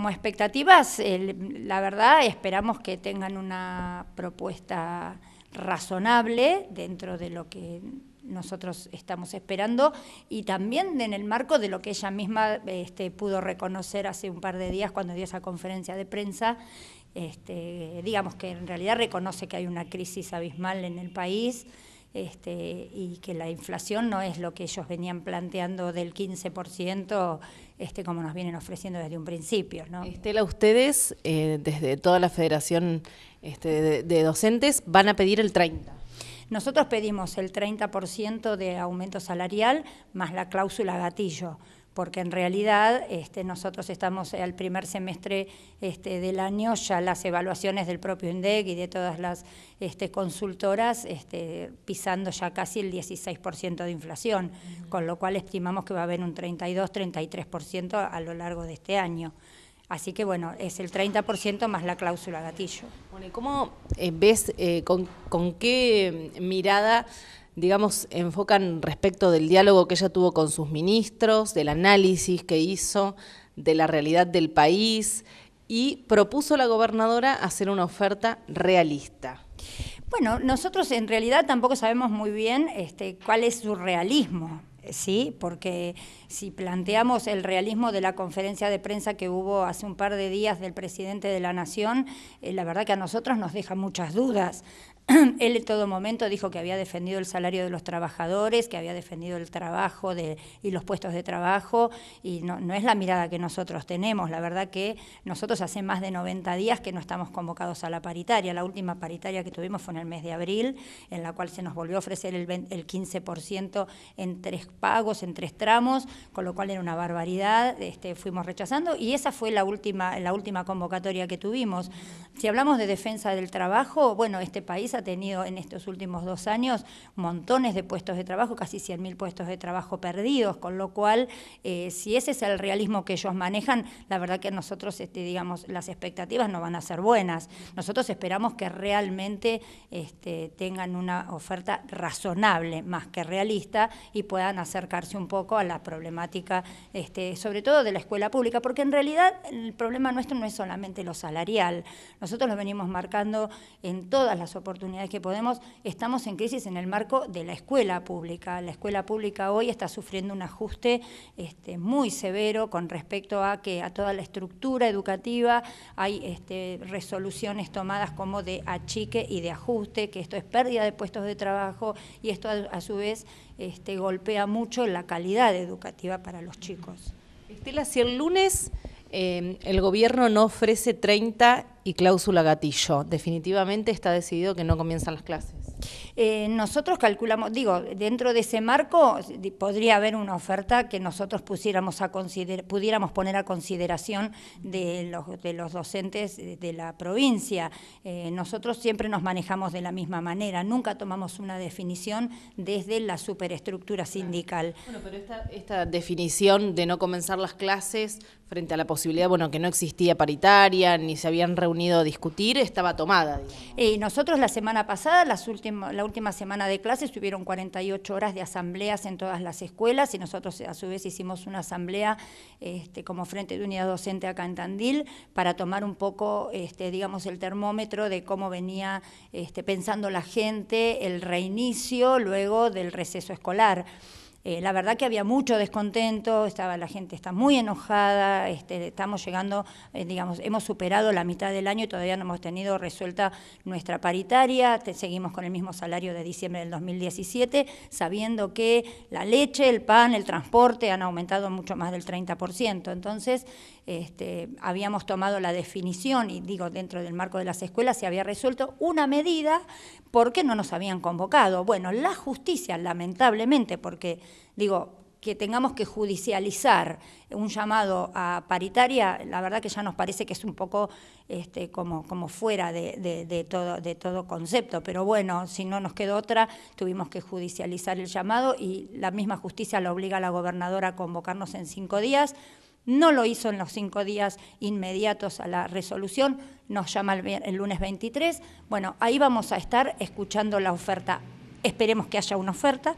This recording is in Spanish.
Como expectativas, la verdad, esperamos que tengan una propuesta razonable dentro de lo que nosotros estamos esperando y también en el marco de lo que ella misma este, pudo reconocer hace un par de días cuando dio esa conferencia de prensa, este, digamos que en realidad reconoce que hay una crisis abismal en el país este, y que la inflación no es lo que ellos venían planteando del 15%, este, como nos vienen ofreciendo desde un principio. ¿no? Estela, ustedes eh, desde toda la Federación este, de, de Docentes van a pedir el 30%. Nosotros pedimos el 30% de aumento salarial más la cláusula gatillo porque en realidad este, nosotros estamos al primer semestre este, del año, ya las evaluaciones del propio INDEC y de todas las este, consultoras pisando ya casi el 16% de inflación, con lo cual estimamos que va a haber un 32-33% a lo largo de este año. Así que bueno, es el 30% más la cláusula gatillo. cómo eh, ves, eh, con, qué mirada digamos, enfocan respecto del diálogo que ella tuvo con sus ministros, del análisis que hizo, de la realidad del país y propuso la gobernadora hacer una oferta realista. Bueno, nosotros en realidad tampoco sabemos muy bien este, cuál es su realismo, Sí, porque si planteamos el realismo de la conferencia de prensa que hubo hace un par de días del presidente de la Nación, eh, la verdad que a nosotros nos deja muchas dudas. él en todo momento dijo que había defendido el salario de los trabajadores, que había defendido el trabajo de, y los puestos de trabajo, y no, es la mirada que nosotros tenemos. La verdad que nosotros hace más de 90 días que no estamos convocados a la paritaria. La última paritaria que tuvimos fue en el mes de abril, en la cual se nos volvió a ofrecer el, 15% en tres pagos, en tres tramos, con lo cual era una barbaridad, este, fuimos rechazando, y esa fue la última, la última convocatoria que tuvimos. Si hablamos de defensa del trabajo, bueno, este país ha tenido en estos últimos dos años montones de puestos de trabajo, casi 100.000 puestos de trabajo perdidos, con lo cual, eh, si ese es el realismo que ellos manejan, la verdad que nosotros, este, digamos, las expectativas no van a ser buenas. Nosotros esperamos que realmente este, tengan una oferta razonable, más que realista, y puedan acercarse un poco a la problemática, este, sobre todo de la escuela pública, porque en realidad el problema nuestro no es solamente lo salarial, nosotros lo venimos marcando en todas las oportunidades que podemos, estamos en crisis en el marco de la escuela pública. La escuela pública hoy está sufriendo un ajuste este, muy severo con respecto a que a toda la estructura educativa hay este, resoluciones tomadas como de achique y de ajuste, que esto es pérdida de puestos de trabajo y esto a, su vez este, golpea mucho la calidad educativa para los chicos. Estela, si el lunes Em, el gobierno no ofrece 30 y cláusula gatillo. Definitivamente está decidido que no comienzan las clases. Eh, nosotros calculamos, digo, dentro de ese marco podría haber una oferta que nosotros pusiéramos a pudiéramos poner a consideración de los, de los docentes de la provincia. Eh, nosotros siempre nos manejamos de la misma manera, nunca tomamos una definición desde la superestructura sindical. Bueno, pero esta, definición de no comenzar las clases frente a la posibilidad, bueno, que no existía paritaria, ni se habían reunido a discutir, estaba tomada. Eh, nosotros la semana pasada, las últimas la última semana de clases tuvieron 48 horas de asambleas en todas las escuelas y nosotros a su vez hicimos una asamblea este, como Frente de Unidad Docente acá en Tandil para tomar un poco, este, digamos, el termómetro de cómo venía este, pensando la gente el reinicio luego del receso escolar. Eh, la verdad que había mucho descontento, estaba, la gente está muy enojada, este, estamos llegando, eh, digamos, hemos superado la mitad del año y todavía no hemos tenido resuelta nuestra paritaria, seguimos con el mismo salario de diciembre del 2017, sabiendo que la leche, el pan, el transporte han aumentado mucho más del 30%. Entonces, este, habíamos tomado la definición, y digo, dentro del marco de las escuelas se había resuelto una medida porque no nos habían convocado. Bueno, la justicia, lamentablemente, porque digo, que tengamos que judicializar un llamado a paritaria, la verdad que ya nos parece que es un poco este, como, como fuera de, todo, de todo concepto, pero bueno, si no nos quedó otra, tuvimos que judicializar el llamado y la misma justicia la obliga a la gobernadora a convocarnos en cinco días no lo hizo en los cinco días inmediatos a la resolución, nos llama el, lunes 23, bueno, ahí vamos a estar escuchando la oferta esperemos que haya una oferta,